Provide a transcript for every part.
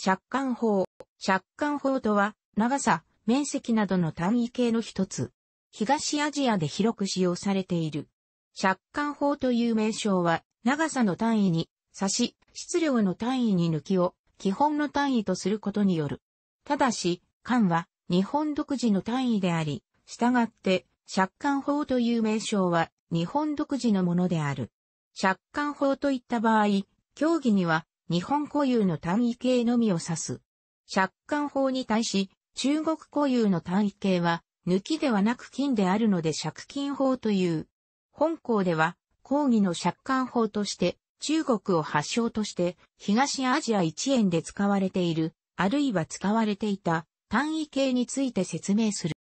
借管法。借管法とは、長さ、面積などの単位系の一つ。東アジアで広く使用されている。借管法という名称は、長さの単位に、差し、質量の単位に抜きを、基本の単位とすることによる。ただし、管は、日本独自の単位であり、従って、借管法という名称は、日本独自のものである。借管法といった場合、競技には、日本固有の単位形のみを指す。借款法に対し、中国固有の単位形は、抜きではなく金であるので借金法という。本校では、講義の借款法として、中国を発祥として、東アジア一円で使われている、あるいは使われていた、単位形について説明する。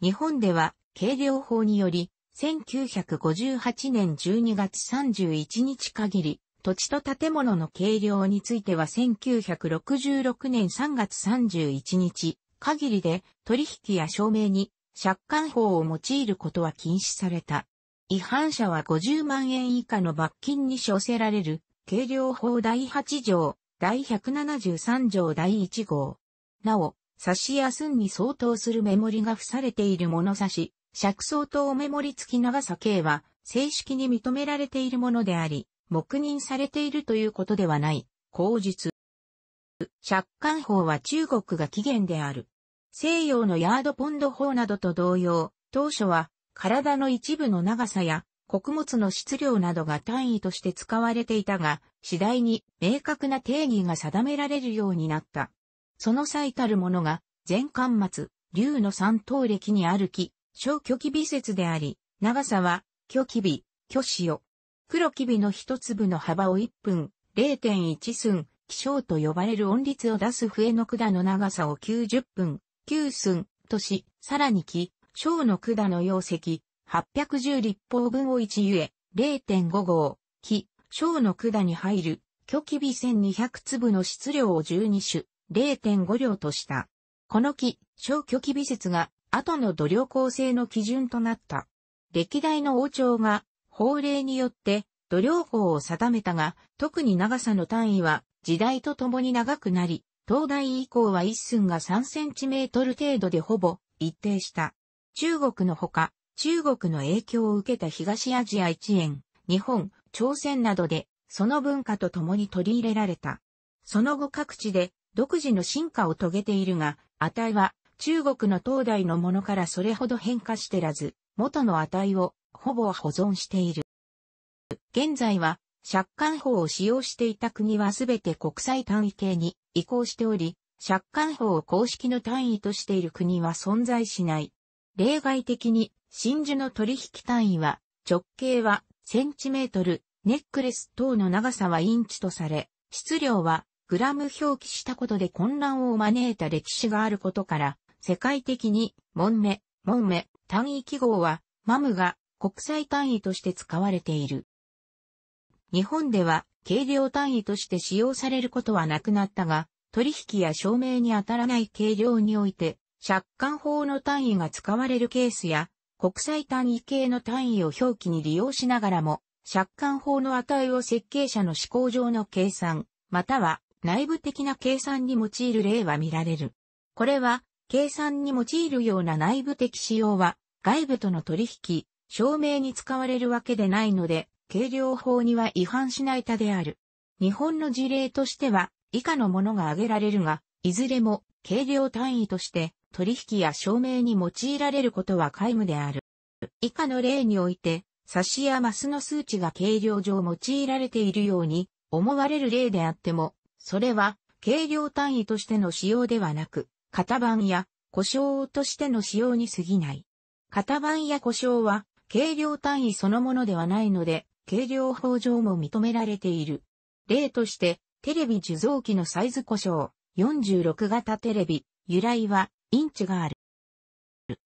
日本では、計量法により、1958年12月31日限り、土地と建物の計量については1966年3月31日限りで取引や証明に借款法を用いることは禁止された。違反者は50万円以下の罰金に処せられる、計量法第8条、第173条第1号。なお、差しや寸に相当するメモリが付されている物差し、尺相当メモリ付き長さ計は正式に認められているものであり、黙認されているということではない、口述。借款法は中国が起源である。西洋のヤードポンド法などと同様、当初は体の一部の長さや穀物の質量などが単位として使われていたが、次第に明確な定義が定められるようになった。その最たるものが、前巻末、竜の三刀歴にある木、小巨木微説であり、長さは、巨木虚巨を。黒きびの一粒の幅を1分、0.1寸、気象と呼ばれる音率を出す笛の管の長さを90分、9寸、とし、さらに木、小の管の容積、810立方分を1ゆえ、0.5号、木、小の管に入る、巨きび1200粒の質量を12種、0.5両とした。この木、小巨きび説が、後の土量構成の基準となった。歴代の王朝が法令によって度量法を定めたが、特に長さの単位は時代とともに長くなり、東大以降は一寸が3センチメートル程度でほぼ一定した。中国のほか、中国の影響を受けた東アジア一円、日本、朝鮮などで、その文化と共に取り入れられた。その後各地で独自の進化を遂げているが、値は中国の東大のものからそれほど変化してらず、元の値をほぼ保存している。現在は、借款法を使用していた国はすべて国際単位系に移行しており、借款法を公式の単位としている国は存在しない。例外的に、真珠の取引単位は、直径はセンチメートル、ネックレス等の長さはインチとされ、質量はグラム表記したことで混乱を招いた歴史があることから、世界的に、門目、門目、単位記号は、マムが国際単位として使われている。日本では計量単位として使用されることはなくなったが、取引や証明に当たらない軽量において、借款法の単位が使われるケースや、国際単位系の単位を表記に利用しながらも、借款法の値を設計者の思考上の計算、または内部的な計算に用いる例は見られる。これは、計算に用いるような内部的使用は、外部との取引、証明に使われるわけでないので、計量法には違反しない他である。日本の事例としては、以下のものが挙げられるが、いずれも計量単位として取引や証明に用いられることは皆無である。以下の例において、差しやマスの数値が計量上用いられているように思われる例であっても、それは計量単位としての使用ではなく、型番や故障としての使用に過ぎない。型番や故障は軽量単位そのものではないので、軽量法上も認められている。例として、テレビ受像機のサイズ故障、46型テレビ、由来は、インチがある。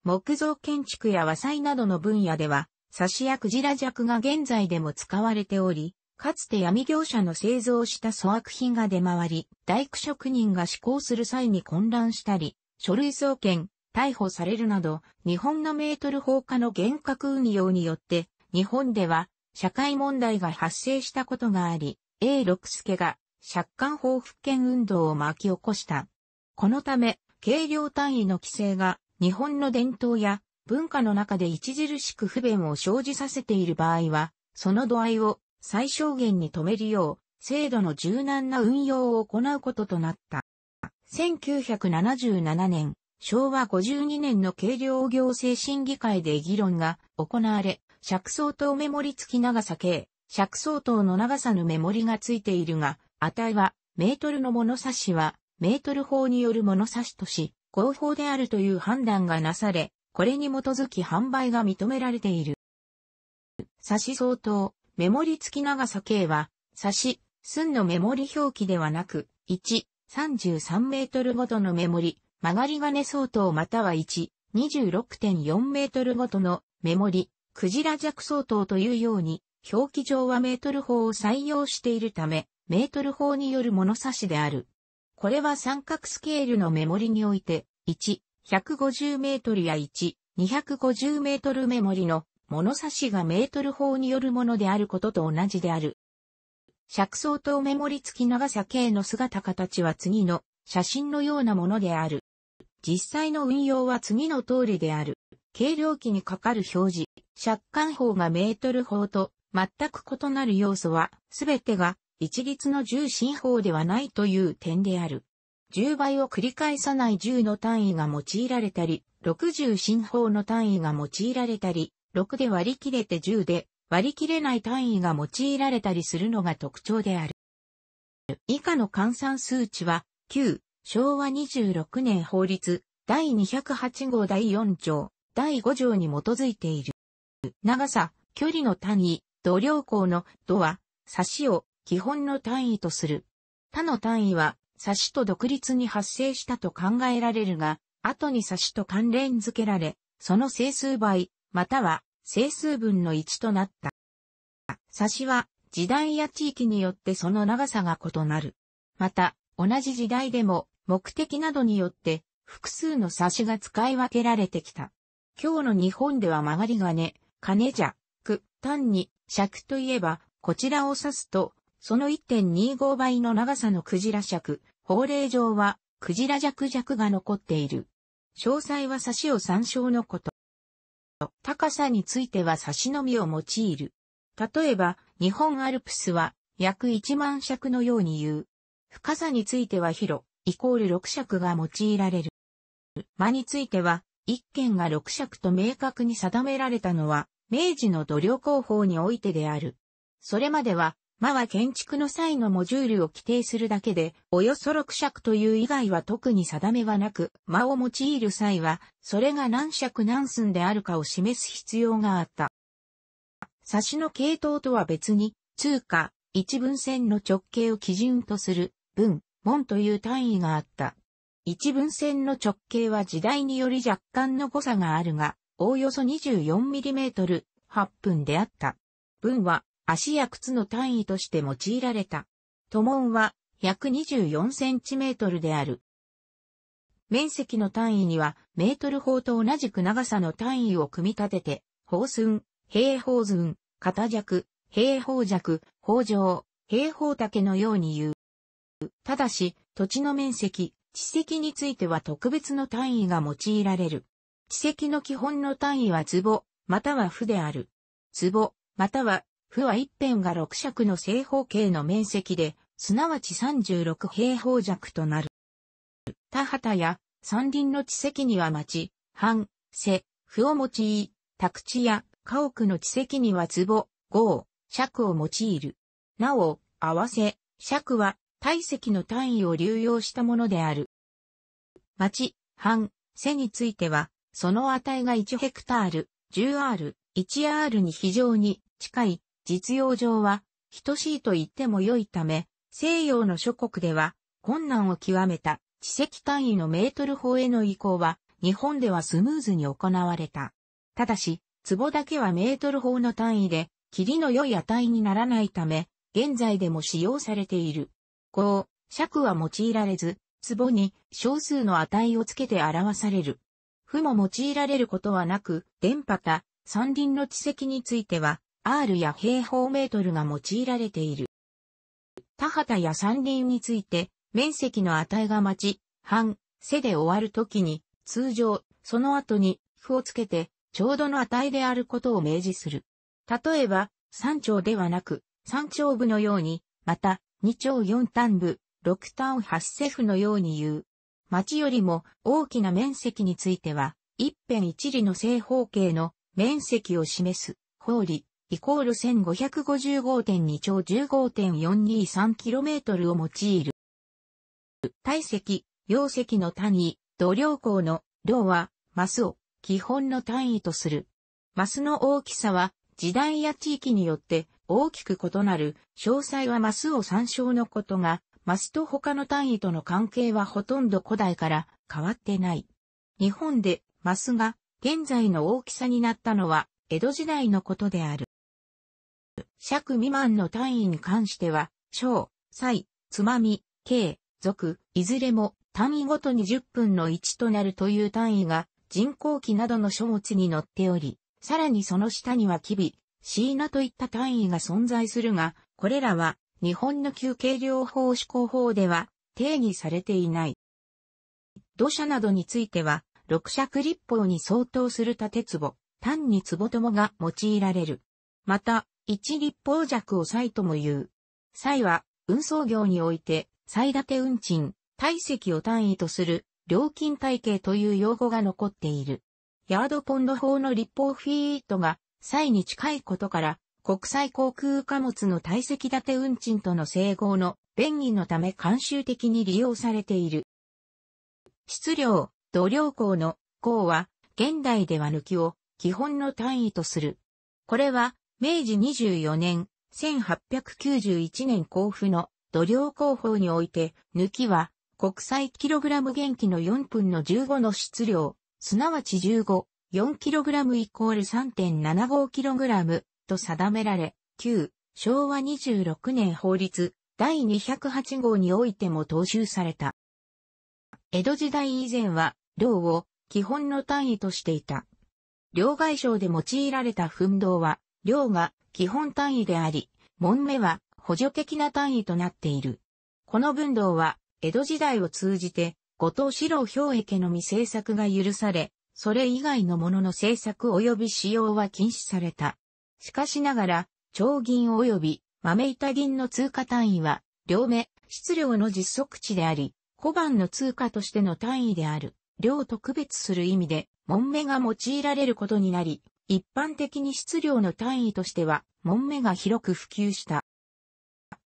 木造建築や和裁などの分野では、サシやクジラ弱が現在でも使われており、かつて闇業者の製造した粗悪品が出回り、大工職人が施工する際に混乱したり、書類送検、逮捕されるなど、日本のメートル放火の厳格運用によって、日本では社会問題が発生したことがあり、A 六助が借款報復権運動を巻き起こした。このため、軽量単位の規制が日本の伝統や文化の中で著しく不便を生じさせている場合は、その度合いを最小限に止めるよう、制度の柔軟な運用を行うこととなった。1977年、昭和52年の軽量行政審議会で議論が行われ、尺相当メモリ付き長さ計、尺相当の長さのメモリが付いているが、値はメートルの物差しはメートル法による物差しとし、合法であるという判断がなされ、これに基づき販売が認められている。差し相当、メモリ付き長さ計は、差し、寸のメモリ表記ではなく、1、33メートルごとのメモリ、曲がり金相当または1、26.4メートルごとのメモリ、クジラ弱相当というように、表記上はメートル法を採用しているため、メートル法による物差しである。これは三角スケールのメモリにおいて、1、150メートルや1、250メートルメモリの物差しがメートル法によるものであることと同じである。尺相当メモリ付き長さ系の姿形は次の写真のようなものである。実際の運用は次の通りである。計量器にかかる表示、借款法がメートル法と全く異なる要素は、すべてが一律の重心法ではないという点である。10倍を繰り返さない10の単位が用いられたり、6重進法の単位が用いられたり、6で割り切れて10で割り切れない単位が用いられたりするのが特徴である。以下の換算数値は、9、昭和26年法律、第208号第4条、第5条に基づいている。長さ、距離の単位、度量項の度は、差しを基本の単位とする。他の単位は、差しと独立に発生したと考えられるが、後に差しと関連付けられ、その整数倍、または整数分の1となった。差しは時代や地域によってその長さが異なる。また、同じ時代でも目的などによって複数の差しが使い分けられてきた。今日の日本では曲がり金、金じゃ、く、単に尺といえばこちらを指すと、その1.25倍の長さのクジラ尺、法令上はクジラ尺尺が残っている。詳細は差しを参照のこと。高さについては差しのみを用いる。例えば、日本アルプスは約1万尺のように言う。深さについては広、イコール六尺が用いられる。間については、一件が六尺と明確に定められたのは、明治の土量工法においてである。それまでは、間は建築の際のモジュールを規定するだけで、およそ六尺という以外は特に定めはなく、間を用いる際は、それが何尺何寸であるかを示す必要があった。差しの系統とは別に、通貨、一文線の直径を基準とする分、門という単位があった。一分線の直径は時代により若干の誤差があるが、おおよそ 24mm、8分であった。分は足や靴の単位として用いられた。都門は約 24cm である。面積の単位にはメートル法と同じく長さの単位を組み立てて、法寸、平方寸、片尺、平方尺、法上、平方丈のように言う。ただし、土地の面積、地積については特別の単位が用いられる。地積の基本の単位は壺、または負である。壺、または、負は一辺が六尺の正方形の面積で、すなわち三十六平方尺となる。田畑や山林の地積には町、藩、瀬、負を用い、宅地や家屋の地積には壺、号、尺を用いる。なお、合わせ、尺は体積の単位を流用したものである。町、半、背については、その値が1ヘクタール、10R、1R に非常に近い、実用上は、等しいと言っても良いため、西洋の諸国では、困難を極めた、地積単位のメートル法への移行は、日本ではスムーズに行われた。ただし、壺だけはメートル法の単位で、霧の良い値にならないため、現在でも使用されている。項、尺は用いられず、壺に小数の値をつけて表される。負も用いられることはなく、電波か山林の地積については、R や平方メートルが用いられている。田畑や山林について、面積の値が待ち、半、背で終わるときに、通常、その後に、負をつけて、ちょうどの値であることを明示する。例えば、山頂ではなく、山頂部のように、また、二丁四単部、六単八セフのように言う。町よりも大きな面積については、一辺一里の正方形の面積を示す、法理、イコール1555.2二 15.423km を用いる。体積、容積の単位、土量項の量は、マスを基本の単位とする。マスの大きさは、時代や地域によって大きく異なる、詳細はマスを参照のことが、マスと他の単位との関係はほとんど古代から変わってない。日本でマスが現在の大きさになったのは江戸時代のことである。尺未満の単位に関しては、小、歳、つまみ、計、属、いずれも単位ごとに10分の1となるという単位が人工機などの書物に載っており、さらにその下には機微、シーナといった単位が存在するが、これらは日本の休憩療法施行法では定義されていない。土砂などについては、六尺立法に相当する縦壺、単に壺ともが用いられる。また、一立法弱を債とも言う。債は、運送業において、債建て運賃、体積を単位とする、料金体系という用語が残っている。ヤードポンド法の立法フィートが際に近いことから、国際航空貨物の体積立て運賃との整合の便宜のため慣習的に利用されている。質量、度量項の項は、現代では抜きを基本の単位とする。これは、明治24年、1891年交付の度量工法において、抜きは国際キログラム元気の4分の15の質量、すなわち15 4kg イコール 3.75kg と定められ、旧昭和26年法律第208号においても踏襲された。江戸時代以前は、量を基本の単位としていた。両外省で用いられた奮闘は、量が基本単位であり、門目は補助的な単位となっている。この分動は、江戸時代を通じて、後藤四郎兵衛家のみ政策が許され、それ以外のものの制作及び使用は禁止された。しかしながら、超銀及び豆板銀の通貨単位は、両目、質量の実測値であり、小判の通貨としての単位である、量と区別する意味で、門目が用いられることになり、一般的に質量の単位としては、門目が広く普及した。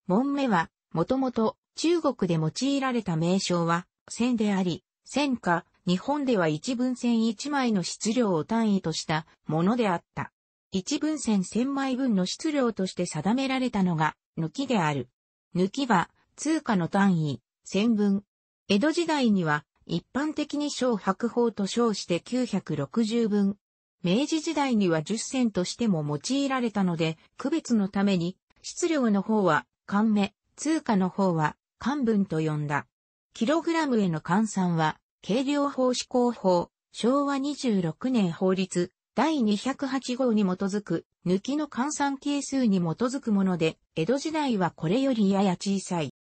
門目は、もともと中国で用いられた名称は、線であり、線か、日本では一分線一枚の質量を単位としたものであった。一分線千枚分の質量として定められたのが、抜きである。抜きは、通貨の単位、千分。江戸時代には、一般的に小白法と称して960分。明治時代には10銭としても用いられたので、区別のために、質量の方は、関目、通貨の方は、関分と呼んだ。キログラムへの換算は、軽量法施行法、昭和26年法律、第208号に基づく、抜きの換算係数に基づくもので、江戸時代はこれよりやや小さい。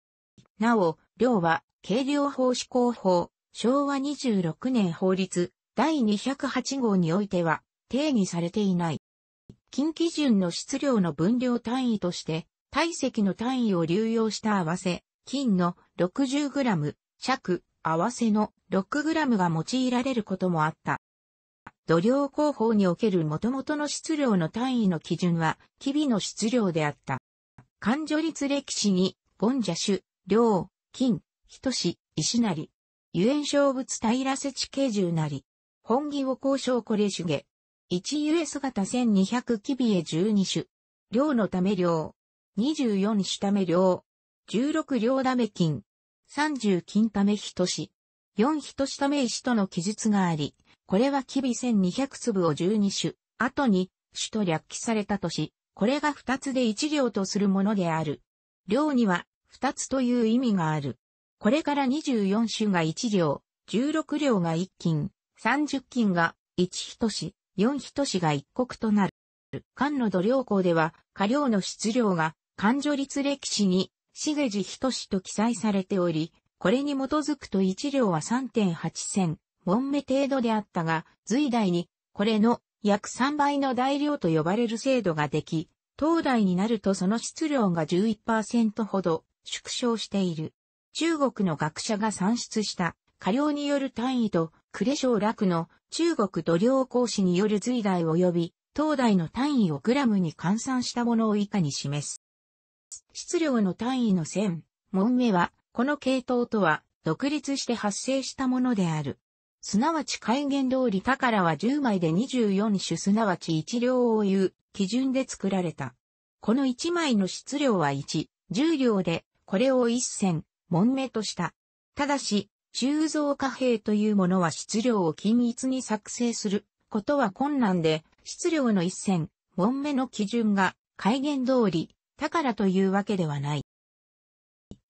なお、量は、軽量法施行法、昭和26年法律、第208号においては、定義されていない。近基準の質量の分量単位として、体積の単位を流用した合わせ、金の 60g、尺合わせの 6g が用いられることもあった。土量工法における元々の質量の単位の基準は、機微の質量であった。勘助率歴史に、ンジャ種、量、金、人し、石なり。油塩小物平瀬地形重なり。本義を交渉これ主下。1ゆえ姿1200機微へ12種。量のため量。24種ため量。16両ダメ金。三十金め一し、四一しめ石との記述があり、これは機微千二百粒を十二種、後に種と略記されたとし、これが二つで一両とするものである。両には二つという意味がある。これから二十四種が一両、十六両が一金、三十金が一一し、四一しが一国となる。漢の土量校では、下量の質量が、漢女律歴史に重地ひと記載されており、これに基づくと一両は3.8銭、門目程度であったが、隋代に、これの約3倍の大量と呼ばれる制度ができ、東代になるとその質量が11%ほど縮小している。中国の学者が算出した過料による単位と、呉省楽の中国土量講師による隋代及び東代の単位をグラムに換算したものを以下に示す。。質量の単位の線、門目は、この系統とは、独立して発生したものである。すなわち改元通り宝は10枚で24種すなわち1両をいう基準で作られた。この1枚の質量は1、10両で、これを1線、門目とした。ただし、鋳造貨幣というものは質量を均一に作成することは困難で、質量の1線、門目の基準が改元通りだからというわけではない。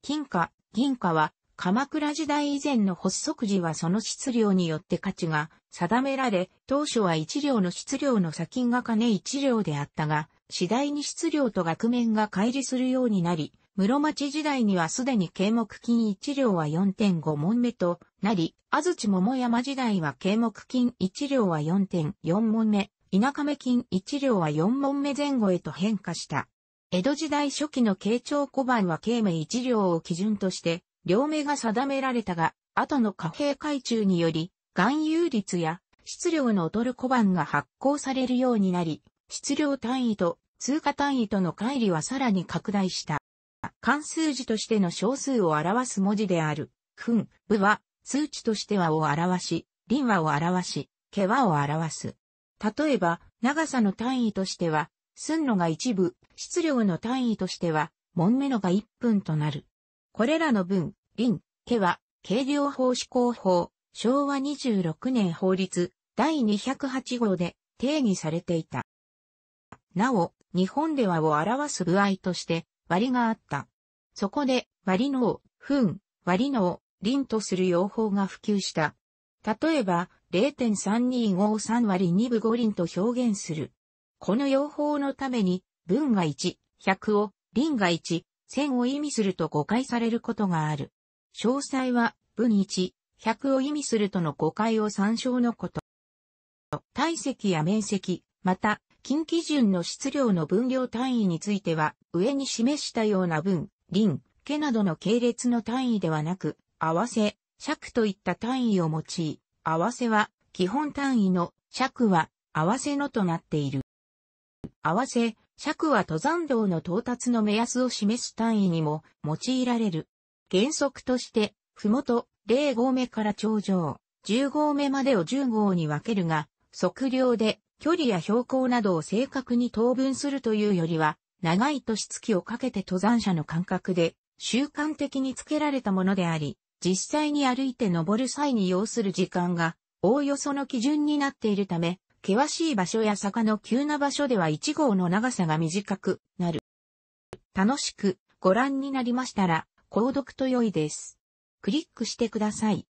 金貨、銀貨は、鎌倉時代以前の発足時はその質量によって価値が定められ、当初は一両の質量の砂金が金一両であったが、次第に質量と額面が乖離するようになり、室町時代にはすでに啓目金一両は4.5問目となり、安土桃山時代は啓目金一両は4.4問目、田舎目金一両は4問目前後へと変化した。江戸時代初期の慶長小判は慶名一両を基準として、両目が定められたが、後の貨幣改中により、含有率や質量の劣る小判が発行されるようになり、質量単位と通貨単位との乖離はさらに拡大した。関数字としての小数を表す文字である、分、部は、数値としてはを表し、輪和を表し、毛はを表す。例えば、長さの単位としては、寸のが一部、質量の単位としては、門目のが1分となる。これらの分、輪、毛は、計量法施行法、昭和26年法律、第208号で定義されていた。なお、日本ではを表す具合として割があった。そこで割のを、分、割のを、輪とする用法が普及した。例えば、0.3253割2分5輪と表現する。この用法のために、文が1、100を、輪が1、1000を意味すると誤解されることがある。詳細は、文1、100を意味するとの誤解を参照のこと。体積や面積、また、近基準の質量の分量単位については、上に示したような分、輪、毛などの系列の単位ではなく、合わせ、尺といった単位を用い、合わせは、基本単位の、尺は、合わせのとなっている。合わせ、尺は登山道の到達の目安を示す単位にも用いられる。原則として、ふもと0合目から頂上、10合目までを10号に分けるが、測量で距離や標高などを正確に等分するというよりは、長い年月をかけて登山者の感覚で習慣的につけられたものであり、実際に歩いて登る際に要する時間が、おおよその基準になっているため、険しい場所や坂の急な場所では1号の長さが短くなる。楽しくご覧になりましたら、購読と良いです。クリックしてください。